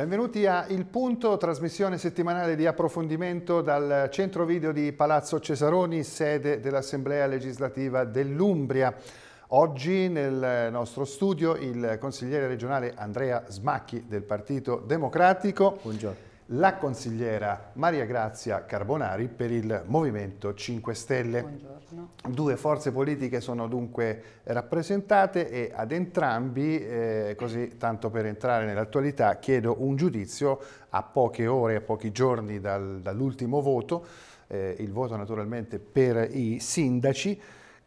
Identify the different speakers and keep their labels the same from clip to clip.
Speaker 1: Benvenuti a Il Punto, trasmissione settimanale di approfondimento dal centro video di Palazzo Cesaroni, sede dell'Assemblea legislativa dell'Umbria. Oggi nel nostro studio il consigliere regionale Andrea Smacchi del Partito Democratico. Buongiorno la consigliera Maria Grazia Carbonari per il Movimento 5 Stelle. Buongiorno. Due forze politiche sono dunque rappresentate e ad entrambi, eh, così tanto per entrare nell'attualità, chiedo un giudizio a poche ore, a pochi giorni dal, dall'ultimo voto, eh, il voto naturalmente per i sindaci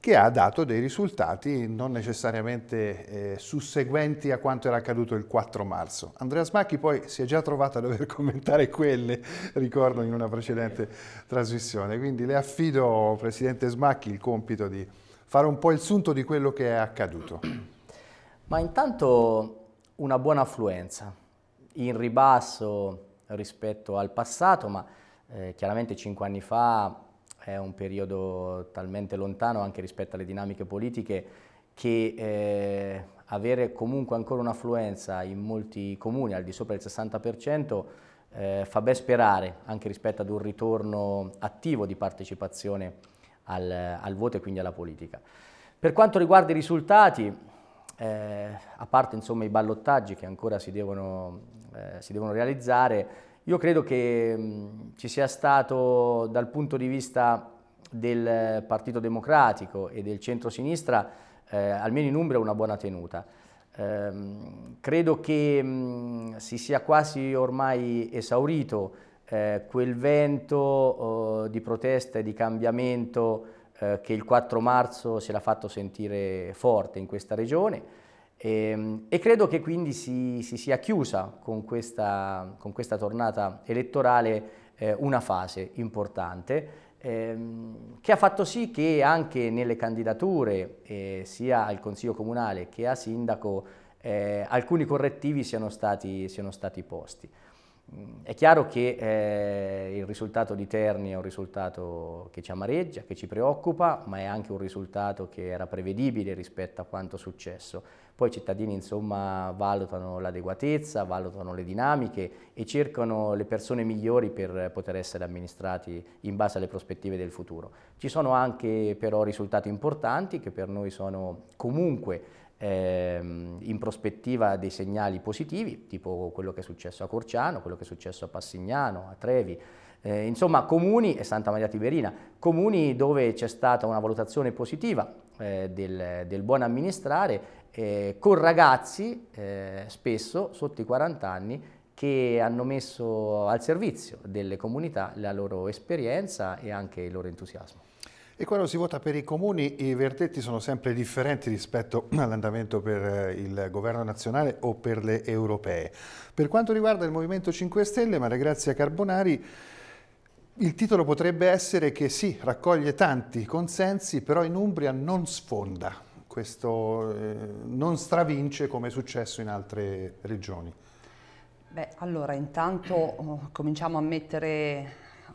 Speaker 1: che ha dato dei risultati non necessariamente eh, susseguenti a quanto era accaduto il 4 marzo. Andrea Smacchi poi si è già trovata a dover commentare quelle, ricordo, in una precedente trasmissione, quindi le affido, Presidente Smacchi, il compito di fare
Speaker 2: un po' il sunto di quello che è accaduto. Ma intanto una buona affluenza, in ribasso rispetto al passato, ma eh, chiaramente cinque anni fa è un periodo talmente lontano anche rispetto alle dinamiche politiche che eh, avere comunque ancora un'affluenza in molti comuni al di sopra del 60% eh, fa ben sperare anche rispetto ad un ritorno attivo di partecipazione al, al voto e quindi alla politica. Per quanto riguarda i risultati, eh, a parte insomma, i ballottaggi che ancora si devono, eh, si devono realizzare, io credo che mm, ci sia stato dal punto di vista del Partito Democratico e del centrosinistra, eh, almeno in Umbria, una buona tenuta. Eh, credo che mh, mm, si sia quasi ormai esaurito eh, quel vento oh, di protesta e di cambiamento eh, che il 4 marzo si era fatto sentire forte in questa regione. E, ehm, e, credo che quindi si, si sia chiusa con questa, con questa tornata elettorale eh, una fase importante ehm, che ha fatto sì che anche nelle candidature eh, sia al Consiglio Comunale che a Sindaco eh, alcuni correttivi siano stati, siano stati posti. È chiaro che eh, il risultato di Terni è un risultato che ci amareggia, che ci preoccupa, ma è anche un risultato che era prevedibile rispetto a quanto successo. Poi i cittadini insomma, valutano l'adeguatezza, valutano le dinamiche e cercano le persone migliori per poter essere amministrati in base alle prospettive del futuro. Ci sono anche però risultati importanti che per noi sono comunque Ehm, in prospettiva dei segnali positivi, tipo quello che è successo a Corciano, quello che è successo a Passignano, a Trevi, eh, insomma comuni, e Santa Maria Tiberina, comuni dove c'è stata una valutazione positiva eh, del, del, buon amministrare, eh, con ragazzi eh, spesso sotto i 40 anni che hanno messo al servizio delle comunità la loro esperienza e anche il loro entusiasmo. E quando si vota
Speaker 1: per i comuni i verdetti sono sempre differenti rispetto all'andamento per eh, il governo nazionale o per le europee. Per quanto riguarda il Movimento 5 Stelle, Maria Grazia Carbonari, il titolo potrebbe essere che sì, raccoglie tanti consensi, però in Umbria non sfonda, questo eh, non stravince come è successo in altre regioni.
Speaker 3: Beh, allora intanto oh, cominciamo a mettere...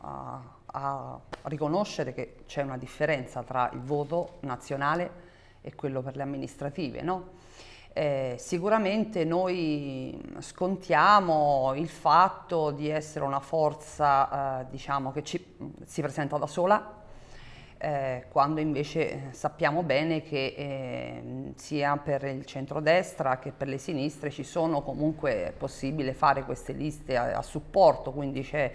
Speaker 3: Uh, a riconoscere che c'è una differenza tra il voto nazionale e quello per le amministrative. No? Eh, sicuramente noi scontiamo il fatto di essere una forza eh, diciamo che ci, si presenta da sola, eh, quando invece sappiamo bene che eh, sia per il centrodestra che per le sinistre ci sono comunque possibile fare queste liste a, a supporto, quindi c'è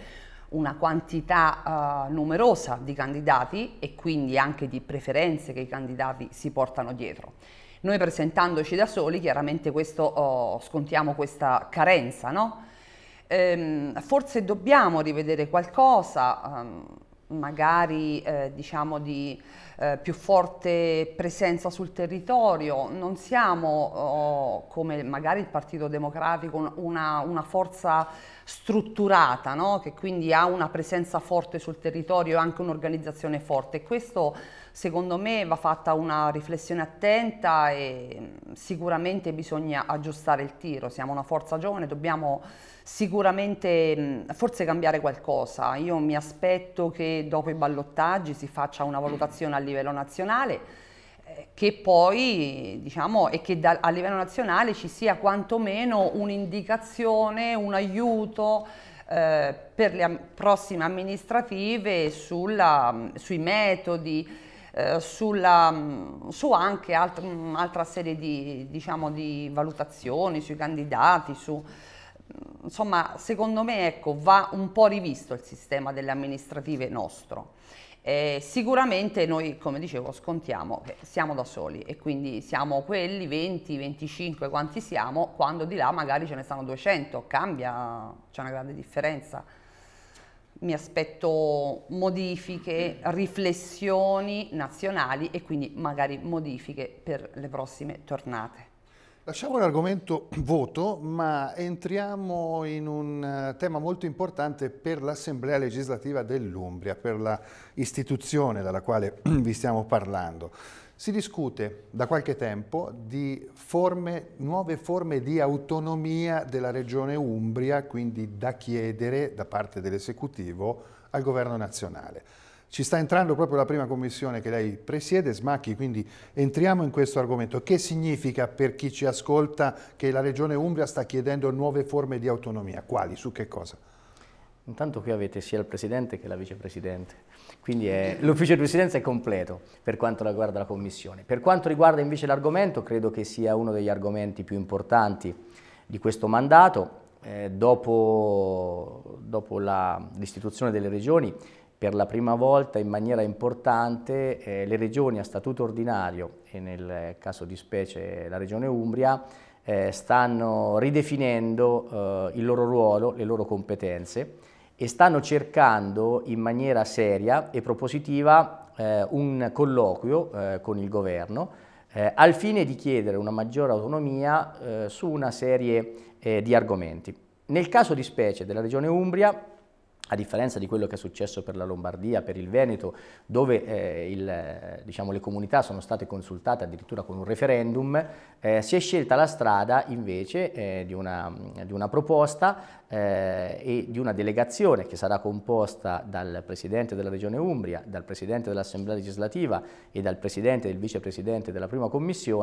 Speaker 3: una quantità uh, numerosa di candidati e quindi anche di preferenze che i candidati si portano dietro. Noi presentandoci da soli chiaramente questo, oh, scontiamo questa carenza, no? ehm, forse dobbiamo rivedere qualcosa, um, magari eh, diciamo di eh, più forte presenza sul territorio, non siamo oh, come magari il Partito Democratico una, una forza strutturata no? che quindi ha una presenza forte sul territorio e anche un'organizzazione forte. Questo Secondo me va fatta una riflessione attenta e sicuramente bisogna aggiustare il tiro. Siamo una forza giovane, dobbiamo sicuramente forse cambiare qualcosa. Io mi aspetto che dopo i ballottaggi si faccia una valutazione a livello nazionale eh, che poi diciamo e che da, a livello nazionale ci sia quantomeno un'indicazione, un aiuto eh, per le am prossime amministrative sulla, sui metodi, eh, sulla, mm, su anche alt un'altra mm, serie di, diciamo, di, valutazioni sui candidati, su, mm, insomma secondo me ecco, va un po' rivisto il sistema delle amministrative nostro. Eh, sicuramente noi, come dicevo, scontiamo che siamo da soli e quindi siamo quelli 20, 25, quanti siamo, quando di là magari ce ne stanno 200, cambia, c'è una grande differenza mi aspetto modifiche, riflessioni nazionali e quindi magari modifiche per le prossime tornate.
Speaker 1: Lasciamo l'argomento voto, ma entriamo in un eh, tema molto importante per l'Assemblea legislativa dell'Umbria, per l'istituzione dalla quale vi stiamo parlando. Si discute da qualche tempo di forme, nuove forme di autonomia della regione Umbria, quindi da chiedere da parte dell'esecutivo al governo nazionale. Ci sta entrando proprio la prima commissione che lei presiede, Smacchi, quindi entriamo in questo argomento. Che significa per chi ci ascolta che la regione Umbria sta chiedendo
Speaker 2: nuove forme di autonomia? Quali? Su che cosa? Intanto qui avete sia il Presidente che la Vicepresidente, quindi l'Ufficio di Presidenza è completo per quanto riguarda la Commissione. Per quanto riguarda invece l'argomento, credo che sia uno degli argomenti più importanti di questo mandato. Eh, dopo, dopo l'istituzione delle regioni, per la prima volta in maniera importante eh, le regioni a statuto ordinario, e nel caso di specie la regione Umbria, eh, stanno ridefinendo eh, il loro ruolo, le loro competenze e stanno cercando in maniera seria e propositiva eh, un colloquio eh, con il governo eh, al fine di chiedere una maggiore autonomia eh, su una serie eh, di argomenti. Nel caso di specie della regione Umbria a differenza di quello che è successo per la Lombardia, per il Veneto, dove eh, il, diciamo, le comunità sono state consultate addirittura con un referendum, eh, si è scelta la strada invece eh, di, una, di, una, proposta eh, e di una delegazione che sarà composta dal Presidente della Regione Umbria, dal Presidente dell'Assemblea legislativa e dal Presidente e del Vicepresidente della Prima Commissione,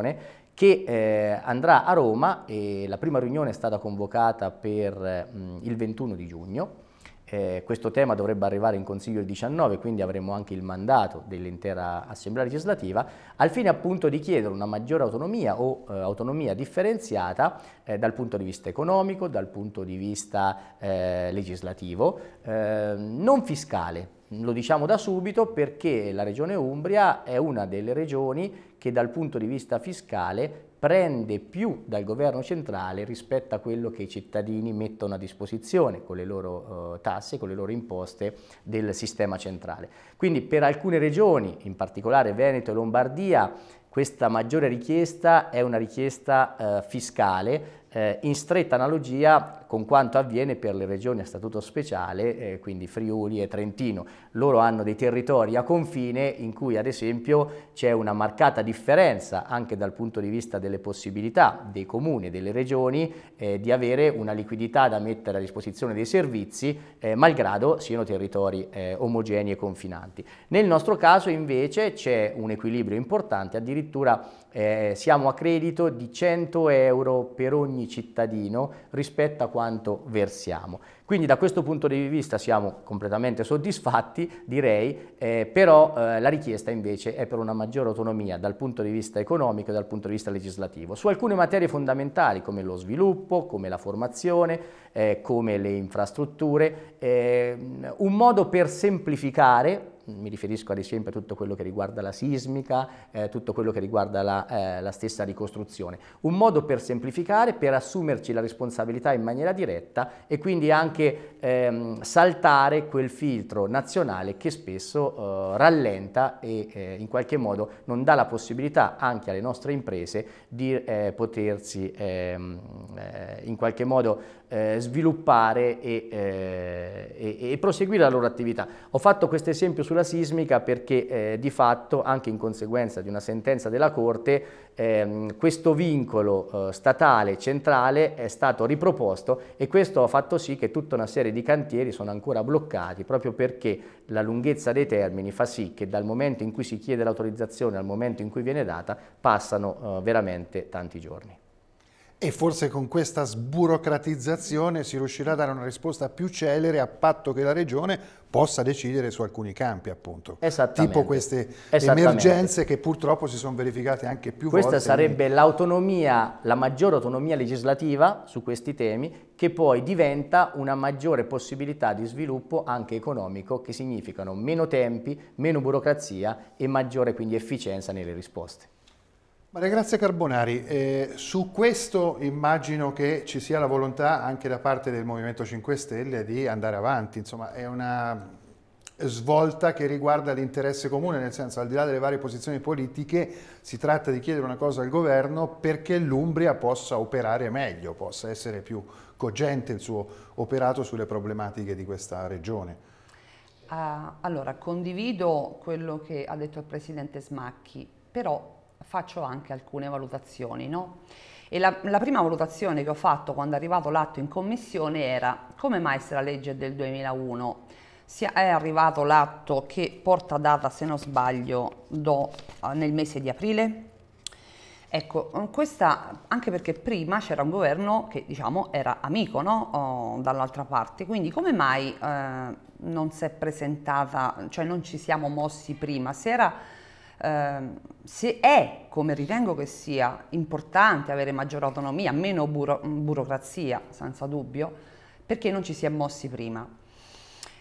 Speaker 2: che eh, andrà a Roma e la prima riunione è stata convocata per mh, mm, il 21 di giugno eh, questo tema dovrebbe arrivare in Consiglio il 19, quindi avremo anche il mandato dell'intera Assemblea legislativa, al fine appunto di chiedere una maggiore autonomia o eh, autonomia differenziata eh, dal punto di vista economico, dal punto di vista eh, legislativo, eh, non fiscale. Lo diciamo da subito perché la Regione Umbria è una delle regioni che dal punto di vista fiscale prende più dal governo centrale rispetto a quello che i cittadini mettono a disposizione con le loro eh, tasse, con le loro imposte del sistema centrale. Quindi per alcune regioni, in particolare Veneto e Lombardia, questa maggiore richiesta è una richiesta eh, fiscale eh, in stretta analogia con quanto avviene per le regioni a statuto speciale, eh, quindi Friuli e Trentino. Loro hanno dei territori a confine in cui ad esempio c'è una marcata differenza anche dal punto di vista delle possibilità dei comuni e delle regioni eh, di avere una liquidità da mettere a disposizione dei servizi eh, malgrado siano territori eh, omogenei e confinanti. Nel nostro caso invece c'è un equilibrio importante, addirittura eh, siamo a credito di 100 euro per ogni cittadino rispetto a quanto versiamo. Quindi da questo punto di vista siamo completamente soddisfatti, direi, eh, però eh, la richiesta invece è per una maggiore autonomia dal punto di vista economico e dal punto di vista legislativo su alcune materie fondamentali come lo sviluppo, come la formazione, eh, come le infrastrutture, ehm, un modo per semplificare mi riferisco ad esempio a tutto quello che riguarda la sismica, eh, tutto quello che riguarda la, eh, la, stessa ricostruzione. Un modo per semplificare, per assumerci la responsabilità in maniera diretta e quindi anche ehm, saltare quel filtro nazionale che spesso eh, rallenta e eh, in qualche modo non dà la possibilità anche alle nostre imprese di eh, potersi ehm, eh, in qualche modo sviluppare e, e, e proseguire la loro attività. Ho fatto questo esempio sulla procedura sismica perché eh, di fatto anche in conseguenza di una sentenza della Corte ehm, questo vincolo eh, statale centrale è stato riproposto e questo ha fatto sì che tutta una serie di cantieri sono ancora bloccati proprio perché la lunghezza dei termini fa sì che dal momento in cui si chiede l'autorizzazione al momento in cui viene data passano eh, veramente tanti giorni.
Speaker 1: E forse con questa sburocratizzazione si riuscirà a dare una risposta più celere a patto che la Regione possa decidere su alcuni campi, appunto. Esattamente. Tipo queste emergenze che purtroppo si sono verificate
Speaker 2: anche più questa volte. Questa sarebbe l'autonomia, la maggiore autonomia legislativa su questi temi, che poi diventa una maggiore possibilità di sviluppo anche economico, che significano meno tempi, meno burocrazia e maggiore quindi efficienza nelle risposte.
Speaker 1: Maria Grazia Carbonari, eh, su questo immagino che ci sia la volontà anche da parte del Movimento 5 Stelle di andare avanti, insomma è una svolta che riguarda l'interesse comune, nel senso al di là delle varie posizioni politiche si tratta di chiedere una cosa al governo perché l'Umbria possa operare meglio, possa essere più cogente il suo operato sulle problematiche di questa regione.
Speaker 3: Uh, allora, condivido quello che ha detto il Presidente Smacchi, però faccio anche alcune valutazioni. No? E la, la, prima valutazione che ho fatto quando è arrivato l'atto in commissione era come mai se la legge del 2001 sia, è arrivato l'atto che porta data, se non sbaglio, do, eh, nel mese di aprile? Ecco, mm, questa, anche perché prima c'era un governo che diciamo era amico no? oh, dall'altra parte, quindi come mai eh, non si è presentata, cioè non ci siamo mossi prima? Se era Ehm, se è, come ritengo che sia, importante avere maggiore autonomia, meno buro burocrazia, senza dubbio, perché non ci si è mossi prima.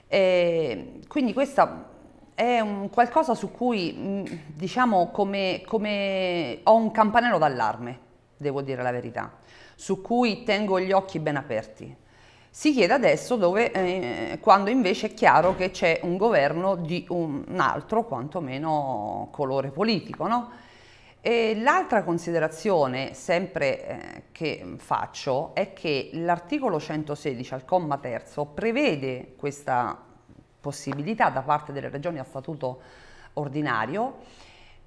Speaker 3: E ehm, quindi questa è un qualcosa su cui, mm, diciamo, come, come ho un campanello d'allarme, devo dire la verità, su cui tengo gli occhi ben aperti. Si chiede adesso dove, eh, quando invece è chiaro che c'è un governo di un altro, quantomeno, colore politico. No? l'altra considerazione, sempre eh, che faccio, è che l'articolo 116 al comma terzo prevede questa possibilità da parte delle regioni a statuto ordinario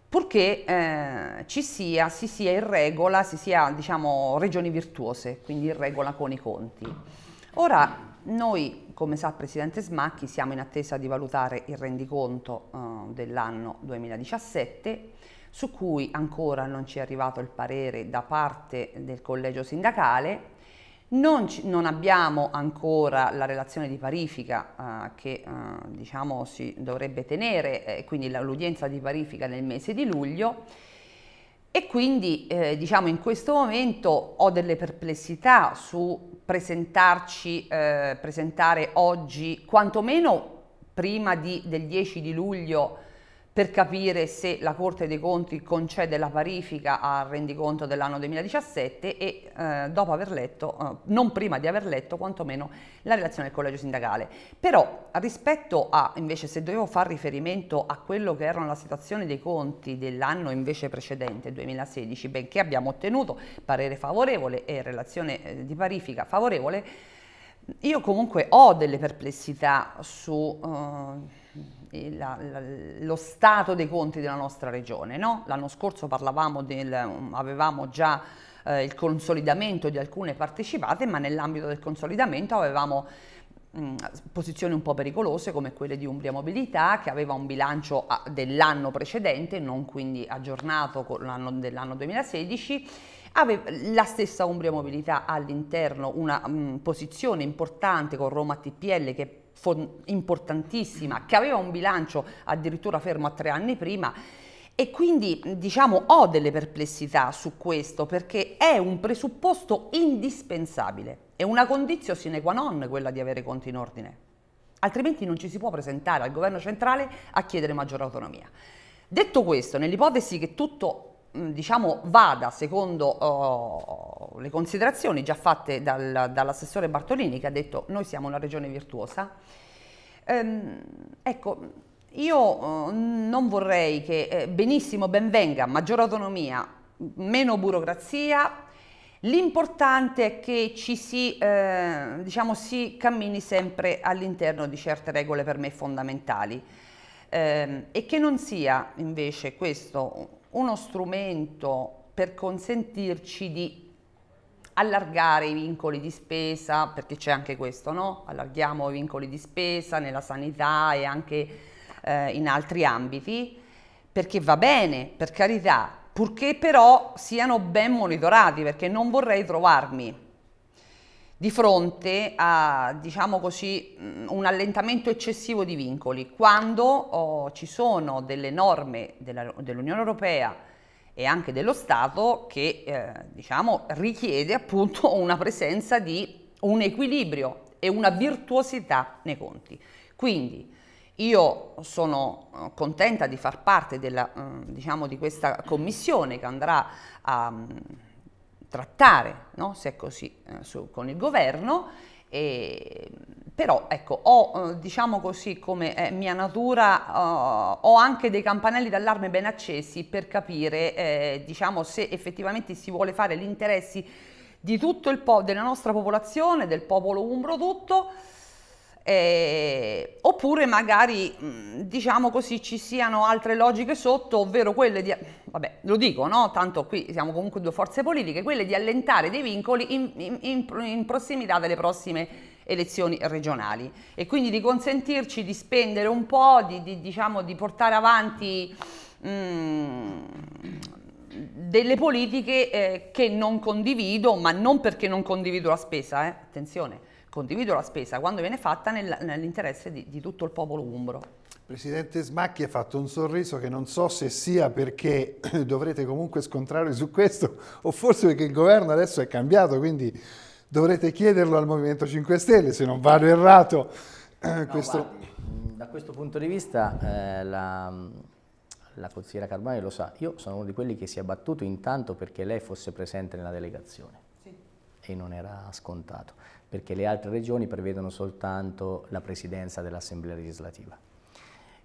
Speaker 3: purché eh, ci sia, si sia in regola, si sia diciamo regioni virtuose, quindi in regola con i conti. Ora, noi, come sa il Presidente Smacchi, siamo in attesa di valutare il rendiconto eh, dell'anno 2017, su cui ancora non ci è arrivato il parere da parte del collegio sindacale. Non, ci, non abbiamo ancora la relazione di parifica eh, che eh, diciamo, si dovrebbe tenere, eh, quindi l'udienza di parifica nel mese di luglio e quindi eh, diciamo in questo momento ho delle perplessità su presentarci, eh, presentare oggi, quantomeno prima di, del 10 di luglio, per capire se la Corte dei Conti concede la parifica al rendiconto dell'anno 2017 e eh, dopo aver letto, eh, non prima di aver letto quantomeno la relazione del collegio sindacale. Però rispetto a, invece, se dovevo fare riferimento a quello che erano la situazione dei conti dell'anno invece precedente, 2016, benché abbiamo ottenuto parere favorevole e relazione eh, di parifica favorevole, io comunque ho delle perplessità su eh, eh, la, la, lo stato dei conti della nostra regione. No? L'anno scorso parlavamo del, um, avevamo già eh, il consolidamento di alcune partecipate, ma nell'ambito del consolidamento avevamo mm, posizioni un po' pericolose come quelle di Umbria Mobilità che aveva un bilancio ah, dell'anno precedente, non quindi aggiornato con l'anno dell'anno 2016 Aveva la stessa Umbria Mobilità all'interno una mh, mm, posizione importante con Roma TPL che importantissima, che aveva un bilancio addirittura fermo a tre anni prima, e quindi diciamo ho delle perplessità su questo perché è un presupposto indispensabile, è una condizione sine qua non quella di avere conti in ordine, altrimenti non ci si può presentare al governo centrale a chiedere maggiore autonomia. Detto questo, nell'ipotesi che tutto Mm, diciamo, vada secondo uh, le considerazioni già fatte dal, dall'assessore Bartolini che ha detto noi siamo una regione virtuosa. Ehm, ecco, io mm, non vorrei che eh, benissimo benvenga maggiore autonomia, meno burocrazia, l'importante è che ci si, eh, diciamo, si cammini sempre all'interno di certe regole per me fondamentali ehm, e che non sia invece questo uno strumento per consentirci di allargare i vincoli di spesa, perché c'è anche questo, no? Allarghiamo i vincoli di spesa nella sanità e anche eh, in altri ambiti, perché va bene, per carità, purché però siano ben monitorati, perché non vorrei trovarmi di fronte a diciamo così, mm, un allentamento eccessivo di vincoli, quando oh, ci sono delle norme dell'Unione Europea e anche dello Stato che eh, diciamo, richiede appunto una presenza di un equilibrio e una virtuosità nei conti. Quindi io sono eh, contenta di far parte della, mm, diciamo, di questa commissione che andrà a mm, trattare, no? se è così, eh, su, con il governo. E, però ecco, ho eh, diciamo così come è eh, mia natura, ho anche dei campanelli d'allarme ben accesi per capire eh, diciamo, se effettivamente si vuole fare gli interessi di tutto il po- della nostra popolazione, del popolo umbro tutto, eh, oppure magari mm, diciamo così ci siano altre logiche sotto, ovvero quelle di, vabbè lo dico no, tanto qui siamo comunque due forze politiche, quelle di allentare dei vincoli in, in, in, prossimità delle prossime elezioni regionali e quindi di consentirci di spendere un po', di, di, diciamo, di portare avanti mh, mm, delle politiche eh, che non condivido, ma non perché non condivido la spesa, eh, attenzione, condivido la spesa quando viene fatta nel, nell'interesse di, di tutto il popolo umbro.
Speaker 1: Presidente Smacchi ha fatto un sorriso che non so se sia perché dovrete comunque scontrarvi su questo o forse perché il governo adesso è cambiato, quindi dovrete chiederlo al Movimento 5 Stelle, se non vado errato. No, questo... Guardi,
Speaker 2: da questo punto di vista eh, la, la consigliera Carboni lo sa, io sono uno di quelli che si è battuto intanto perché lei fosse presente nella delegazione sì. e non era scontato perché le altre regioni prevedono soltanto la presidenza dell'Assemblea legislativa.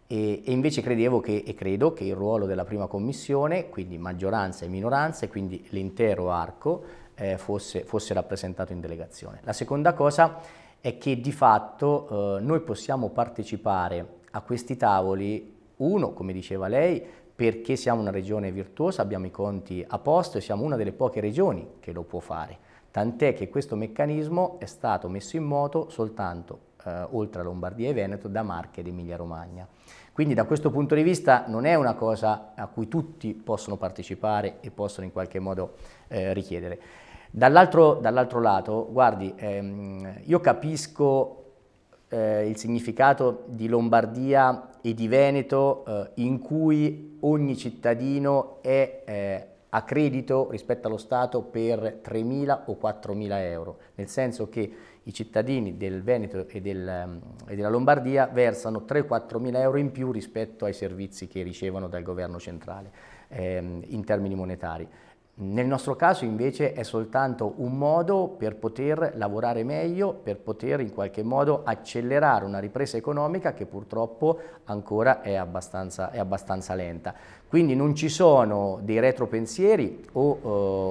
Speaker 2: E, e invece credevo che, e credo che il ruolo della prima commissione, quindi maggioranza e minoranza, e quindi l'intero arco, eh, fosse, fosse, rappresentato in delegazione. La seconda cosa è che di fatto eh, noi possiamo partecipare a questi tavoli, uno, come diceva lei, perché siamo una regione virtuosa, abbiamo i conti a posto e siamo una delle poche regioni che lo può fare tant'è che questo meccanismo è stato messo in moto soltanto eh, oltre a Lombardia e Veneto da Marche ed Emilia Romagna. Quindi da questo punto di vista non è una cosa a cui tutti possono partecipare e possono in qualche modo eh, richiedere. Dall'altro, dall lato, guardi, ehm, io capisco eh, il significato di Lombardia e di Veneto eh, in cui ogni cittadino è eh, a credito rispetto allo Stato per 3.000 o 4.000 euro, nel senso che i cittadini del Veneto e, del, mm, e della Lombardia versano 3-4.000 euro in più rispetto ai servizi che ricevono dal governo centrale ehm, in termini monetari. Nel nostro caso invece è soltanto un modo per poter lavorare meglio, per poter in qualche modo accelerare una ripresa economica che purtroppo ancora è abbastanza, è abbastanza lenta. Quindi non ci sono dei retropensieri o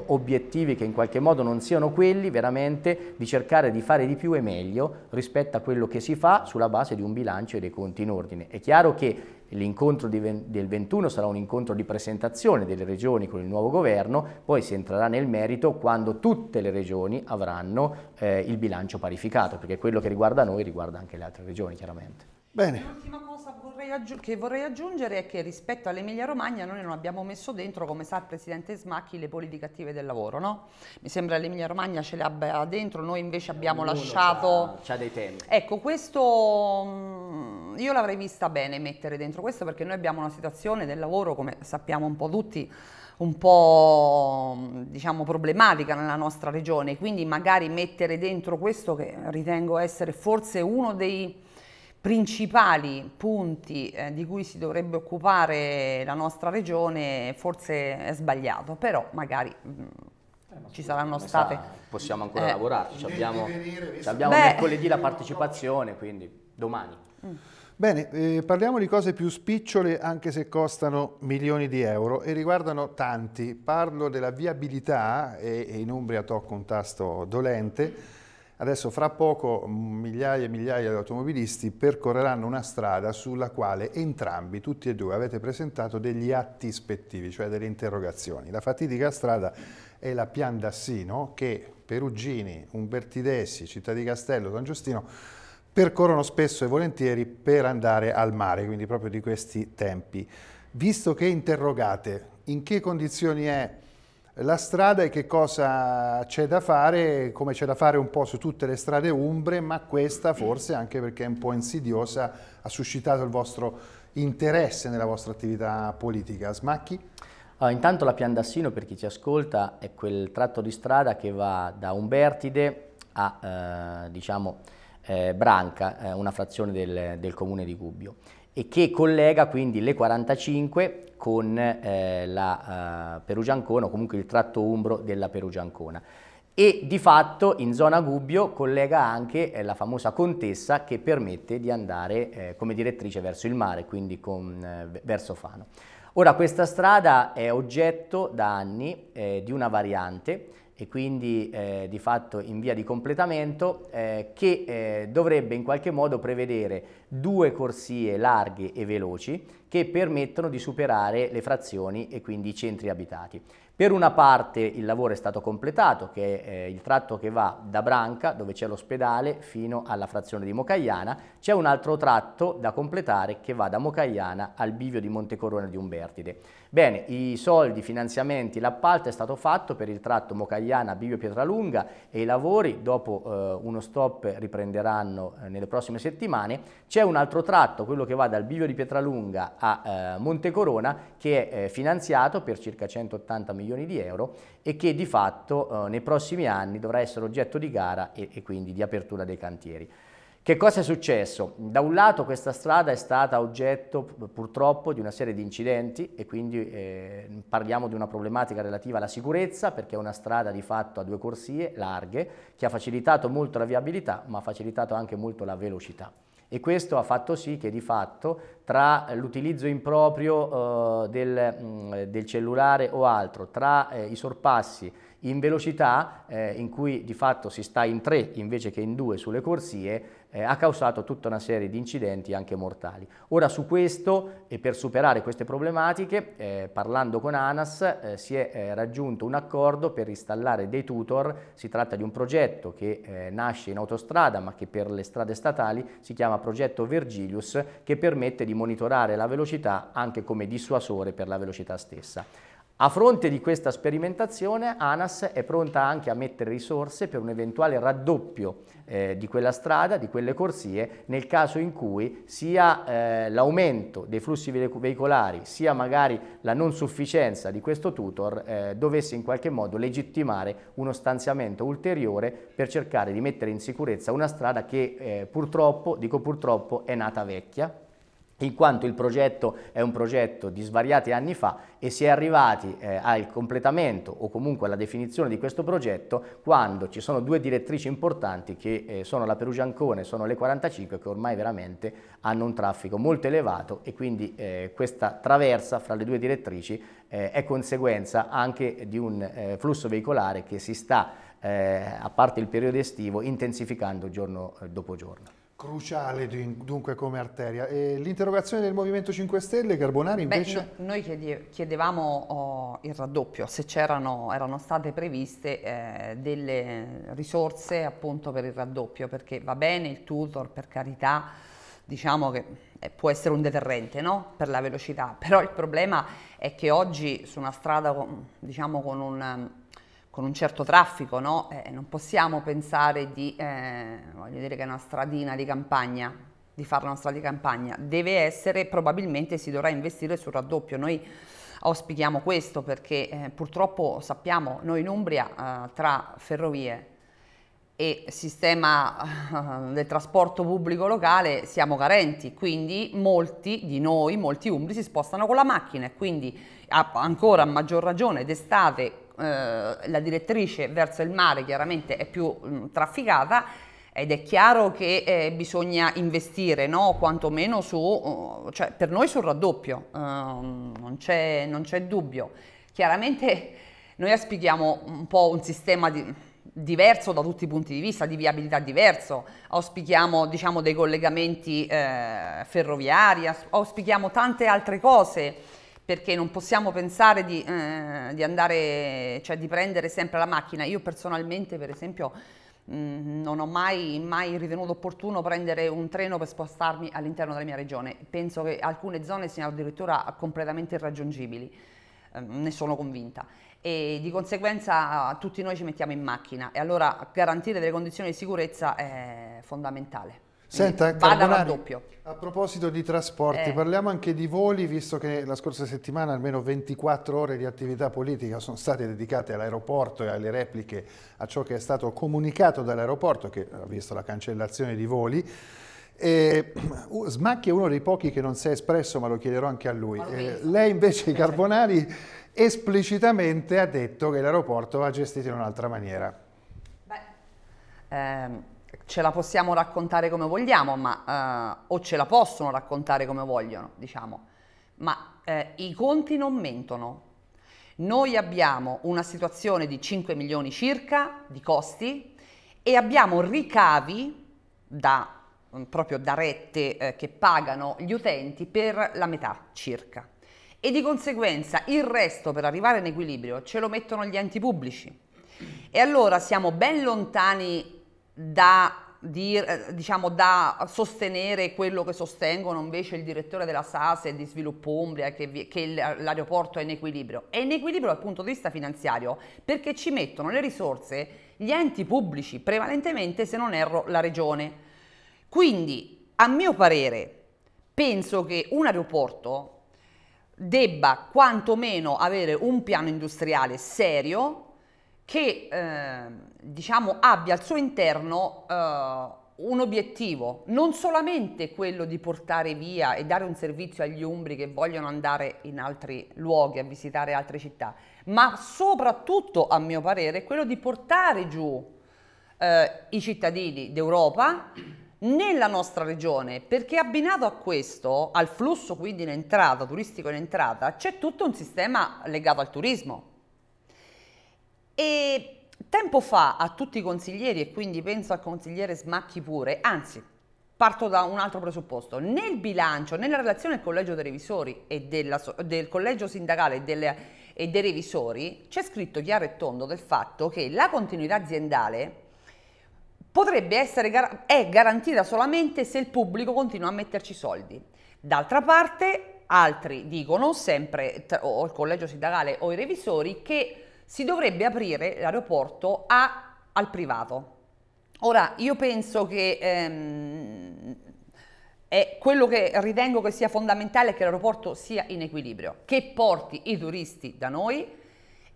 Speaker 2: eh, obiettivi che in qualche modo non siano quelli veramente di cercare di fare di più e meglio rispetto a quello che si fa sulla base di un bilancio e dei conti in ordine. È chiaro che L'incontro del 21 sarà un incontro di presentazione delle regioni con il nuovo governo, poi si entrerà nel merito quando tutte le regioni avranno eh, il bilancio parificato, perché quello che riguarda noi riguarda anche le altre regioni chiaramente. Bene.
Speaker 3: L'ultima cosa vorrei che vorrei aggiungere è che rispetto all'Emilia Romagna noi non abbiamo messo dentro, come sa il Presidente Smacchi, le politiche attive del lavoro, no? Mi sembra l'Emilia Romagna ce le abbia dentro, noi invece abbiamo Uno lasciato... C'ha dei temi. Ecco, questo mm, io l'avrei vista bene mettere dentro questo perché noi abbiamo una situazione del lavoro, come sappiamo un po' tutti, un po' mm, diciamo problematica nella nostra regione, quindi magari mettere dentro questo che ritengo essere forse uno dei principali punti eh, di cui si dovrebbe occupare la nostra regione forse è sbagliato, però magari mh, mm, eh, ci saranno state... Sa,
Speaker 2: possiamo ancora eh, lavorarci, abbiamo, abbiamo Beh, mercoledì la partecipazione, quindi domani.
Speaker 3: Mh. Mm. Bene, eh, parliamo
Speaker 1: di cose più spicciole anche se costano milioni di euro e riguardano tanti. Parlo della viabilità e, e in Umbria tocco un tasto dolente Adesso fra poco migliaia e migliaia di automobilisti percorreranno una strada sulla quale entrambi, tutti e due, avete presentato degli atti ispettivi, cioè delle interrogazioni. La fatidica strada è la Pian d'Assino che Perugini, Umbertidesi, Città di Castello, San Giustino percorrono spesso e volentieri per andare al mare, quindi proprio di questi tempi. Visto che interrogate, in che condizioni è la strada e che cosa c'è da fare, come c'è da fare un po' su tutte le strade umbre, ma questa forse anche perché è un po' insidiosa ha suscitato il vostro
Speaker 2: interesse nella vostra attività politica. Smacchi? Allora, intanto la Piandassino, per chi ci ascolta, è quel tratto di strada che va da Umbertide a, eh, diciamo, eh, Branca, eh, una frazione del, del comune di Gubbio e che collega quindi le 45 con eh, la eh, Perugiancona o comunque il tratto umbro della Perugiancona e di fatto in zona Gubbio collega anche eh, la famosa Contessa che permette di andare eh, come direttrice verso il mare, quindi con, eh, verso Fano. Ora questa strada è oggetto da anni di una variante e quindi eh, di fatto in via di completamento, eh, che eh, dovrebbe in qualche modo prevedere due corsie larghe e veloci che permettono di superare le frazioni e quindi i centri abitati. Per una parte il lavoro è stato completato, che è eh, il tratto che va da Branca, dove c'è l'ospedale, fino alla frazione di Mocagliana. C'è un altro tratto da completare che va da Mocagliana al bivio di Montecorona di Umbertide. Bene, i soldi, i finanziamenti, l'appalto è stato fatto per il tratto Mocagliana-Bivio Pietralunga e i lavori dopo eh, uno stop riprenderanno eh, nelle prossime settimane. C'è un altro tratto, quello che va dal bivio di Pietralunga a eh, Montecorona che è eh, finanziato per circa 180 milioni di euro e che di fatto eh, nei prossimi anni dovrà essere oggetto di gara e, e quindi di apertura dei cantieri. Che cosa è successo? Da un lato questa strada è stata oggetto purtroppo di una serie di incidenti e quindi eh, parliamo di una problematica relativa alla sicurezza perché è una strada di fatto a due corsie larghe che ha facilitato molto la viabilità ma ha facilitato anche molto la velocità e questo ha fatto sì che di fatto tra l'utilizzo improprio eh, del, mh, del, cellulare o altro, tra eh, i sorpassi in velocità eh, in cui di fatto si sta in tre invece che in due sulle corsie, eh, ha causato tutta una serie di incidenti anche mortali. Ora su questo e per superare queste problematiche, eh, parlando con ANAS, eh, si è eh, raggiunto un accordo per installare dei tutor, si tratta di un progetto che eh, nasce in autostrada ma che per le strade statali si chiama progetto Virgilius che permette di monitorare la velocità anche come dissuasore per la velocità stessa. A fronte di questa sperimentazione ANAS è pronta anche a mettere risorse per un eventuale raddoppio eh, di quella strada, di quelle corsie, nel caso in cui sia eh, l'aumento dei flussi veicolari, sia magari la non sufficienza di questo tutor eh, dovesse in qualche modo legittimare uno stanziamento ulteriore per cercare di mettere in sicurezza una strada che eh, purtroppo, dico purtroppo, è nata vecchia, in quanto il progetto è un progetto di svariati anni fa e si è arrivati eh, al completamento o comunque alla definizione di questo progetto quando ci sono due direttrici importanti che eh, sono la Perugia Ancona e sono le 45 che ormai veramente hanno un traffico molto elevato e quindi eh, questa traversa fra le due direttrici eh, è conseguenza anche di un eh, flusso veicolare che si sta, eh, a parte il periodo estivo, intensificando giorno dopo giorno.
Speaker 1: Cruciale dunque come arteria. l'interrogazione del Movimento 5 Stelle, Carbonari invece?
Speaker 3: Beh, no, noi chiedevamo oh, il raddoppio, se c'erano, erano state previste eh, delle risorse appunto per il raddoppio, perché va bene il tutor per carità, diciamo che eh, può essere un deterrente no? per la velocità, però il problema è che oggi su una strada diciamo con un con un certo traffico, no? eh, non possiamo pensare di, eh, voglio dire che è una stradina di campagna, di farla una strada di campagna, deve essere, probabilmente si dovrà investire sul raddoppio, noi auspichiamo questo perché eh, purtroppo sappiamo, noi in Umbria eh, tra ferrovie e sistema eh, del trasporto pubblico locale siamo carenti, quindi molti di noi, molti umbri si spostano con la macchina e quindi ancora a maggior ragione d'estate eh, la direttrice verso il mare chiaramente è più mh, mm, trafficata ed è chiaro che eh, bisogna investire, no? quantomeno su, eh, cioè, per noi sul raddoppio, uh, non c'è dubbio. Chiaramente noi auspichiamo un po' un sistema di, diverso da tutti i punti di vista, di viabilità diverso, auspichiamo diciamo, dei collegamenti eh, ferroviari, auspichiamo tante altre cose perché non possiamo pensare di, eh, di, andare, cioè di prendere sempre la macchina. Io personalmente, per esempio, mh, mm, non ho mai, mai, ritenuto opportuno prendere un treno per spostarmi all'interno della mia regione. Penso che alcune zone siano addirittura completamente irraggiungibili, eh, ne sono convinta. E di conseguenza tutti noi ci mettiamo in macchina e allora garantire delle condizioni di sicurezza è fondamentale. Senta, mm. Carbonari,
Speaker 1: a proposito di trasporti, eh. parliamo anche di voli, visto che la scorsa settimana almeno 24 ore di attività politica sono state dedicate all'aeroporto e alle repliche a ciò che è stato comunicato dall'aeroporto, che ha visto la cancellazione di voli. E, uh, Smacchi è uno dei pochi che non si è espresso, ma lo chiederò anche a lui. Eh, lei invece, i Carbonari, esplicitamente ha detto che l'aeroporto va gestito in un'altra maniera. Beh,
Speaker 3: ehm ce la possiamo raccontare come vogliamo, ma, eh, o ce la possono raccontare come vogliono, diciamo, ma eh, i conti non mentono. Noi abbiamo una situazione di 5 milioni circa di costi e abbiamo ricavi da, mm, proprio da rette eh, che pagano gli utenti per la metà circa. E di conseguenza il resto per arrivare in equilibrio ce lo mettono gli enti pubblici. E allora siamo ben lontani da Dir, eh, diciamo, da sostenere quello che sostengono invece il direttore della SASE di Sviluppo Umbria che, che l'aeroporto è in equilibrio. È in equilibrio dal punto di vista finanziario perché ci mettono le risorse gli enti pubblici, prevalentemente se non erro la regione. Quindi, a mio parere, penso che un aeroporto debba quantomeno avere un piano industriale serio che eh, diciamo, abbia al suo interno eh, un obiettivo, non solamente quello di portare via e dare un servizio agli umbri che vogliono andare in altri luoghi a visitare altre città, ma soprattutto, a mio parere, quello di portare giù eh, i cittadini d'Europa nella nostra regione, perché abbinato a questo, al flusso quindi in entrata, turistico in entrata, c'è tutto un sistema legato al turismo e tempo fa a tutti i consiglieri, e quindi penso al consigliere Smacchi pure, anzi, parto da un altro presupposto, nel bilancio, nella relazione del collegio dei revisori e della, del collegio sindacale e, delle, e dei revisori, c'è scritto chiaro e tondo del fatto che la continuità aziendale potrebbe essere è garantita solamente se il pubblico continua a metterci soldi. D'altra parte, altri dicono, sempre o il collegio sindacale o i revisori, che si dovrebbe aprire l'aeroporto a, al privato. Ora, io penso che ehm, è quello che ritengo che sia fondamentale è che l'aeroporto sia in equilibrio, che porti i turisti da noi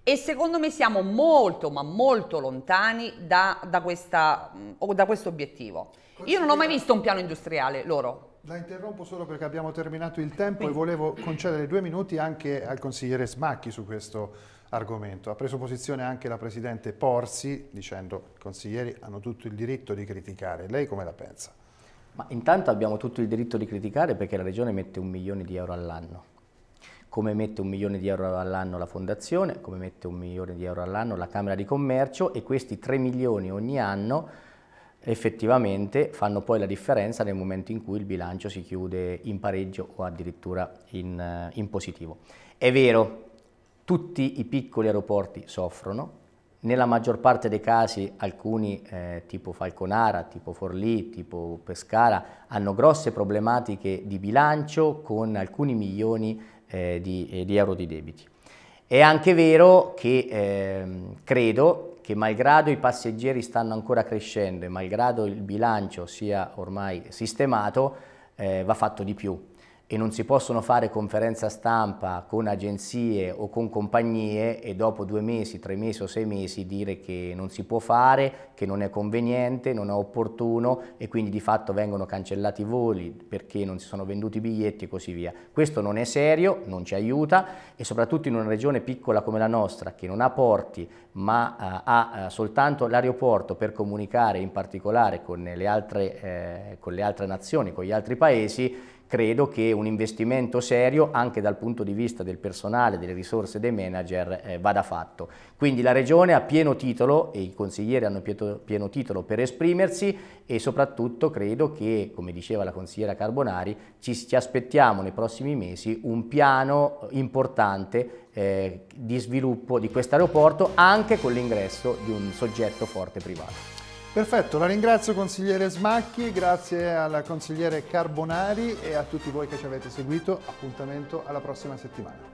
Speaker 3: e secondo me siamo molto ma molto lontani da, da, questa, da questo obiettivo. Io non ho mai visto un piano industriale loro. La interrompo solo perché abbiamo terminato
Speaker 1: il tempo e volevo concedere due minuti anche al consigliere Smacchi su questo argomento. Ha preso posizione anche la Presidente Porsi dicendo che i consiglieri hanno tutto il diritto di
Speaker 2: criticare. Lei come la pensa? Ma intanto abbiamo tutto il diritto di criticare perché la Regione mette un milione di euro all'anno. Come mette un milione di euro all'anno la Fondazione, come mette un milione di euro all'anno la Camera di Commercio e questi 3 milioni ogni anno effettivamente fanno poi la differenza nel momento in cui il bilancio si chiude in pareggio o addirittura in, eh, in positivo. È vero, tutti i piccoli aeroporti soffrono, nella maggior parte dei casi alcuni eh, tipo Falconara, tipo Forlì, tipo Pescara hanno grosse problematiche di bilancio con alcuni milioni eh, di, eh, di, euro di debiti. È anche vero che ehm, credo che malgrado i passeggeri stanno ancora crescendo e malgrado il bilancio sia ormai sistemato, eh, va fatto di più e non si possono fare conferenza stampa con agenzie o con compagnie e dopo due mesi, tre mesi o sei mesi dire che non si può fare, che non è conveniente, non è opportuno e quindi di fatto vengono cancellati i voli perché non si sono venduti i biglietti e così via. Questo non è serio, non ci aiuta e soprattutto in una regione piccola come la nostra che non ha porti ma eh, ha eh, soltanto l'aeroporto per comunicare in particolare con le altre, eh, con le altre nazioni, con gli altri paesi, credo che un investimento serio anche dal punto di vista del personale, delle risorse dei manager eh, vada fatto. Quindi la Regione ha pieno titolo e i consiglieri hanno pieno, pieno titolo per esprimersi e soprattutto credo che, come diceva la consigliera Carbonari, ci, ci aspettiamo nei prossimi mesi un piano importante eh, di sviluppo di questo aeroporto anche con l'ingresso di un soggetto forte privato. Perfetto, la ringrazio
Speaker 1: consigliere Smacchi, grazie al consigliere Carbonari e a tutti voi che ci avete seguito. Appuntamento alla prossima settimana.